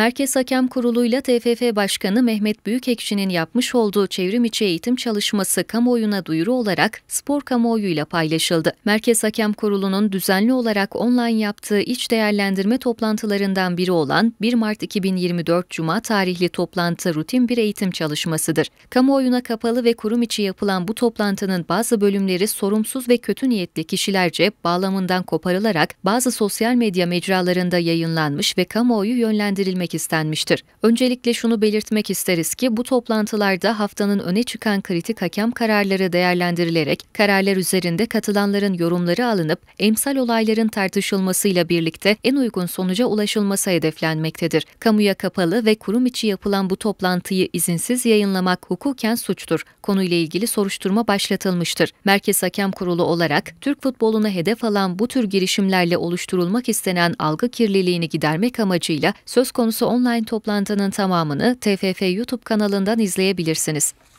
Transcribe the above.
Merkez Hakem Kurulu ile TFF Başkanı Mehmet Büyükekşi'nin yapmış olduğu çevrim içi eğitim çalışması kamuoyuna duyuru olarak spor kamuoyuyla paylaşıldı. Merkez Hakem Kurulu'nun düzenli olarak online yaptığı iç değerlendirme toplantılarından biri olan 1 Mart 2024 Cuma tarihli toplantı rutin bir eğitim çalışmasıdır. Kamuoyuna kapalı ve kurum içi yapılan bu toplantının bazı bölümleri sorumsuz ve kötü niyetli kişilerce bağlamından koparılarak bazı sosyal medya mecralarında yayınlanmış ve kamuoyu yönlendirilmek görmek istenmiştir. Öncelikle şunu belirtmek isteriz ki bu toplantılarda haftanın öne çıkan kritik hakem kararları değerlendirilerek kararlar üzerinde katılanların yorumları alınıp emsal olayların tartışılmasıyla birlikte en uygun sonuca ulaşılması hedeflenmektedir. Kamuya kapalı ve kurum içi yapılan bu toplantıyı izinsiz yayınlamak hukuken suçtur. Konuyla ilgili soruşturma başlatılmıştır. Merkez Hakem Kurulu olarak Türk Futbol'una hedef alan bu tür girişimlerle oluşturulmak istenen algı kirliliğini gidermek amacıyla söz konusu konumsu online toplantının tamamını TFF YouTube kanalından izleyebilirsiniz.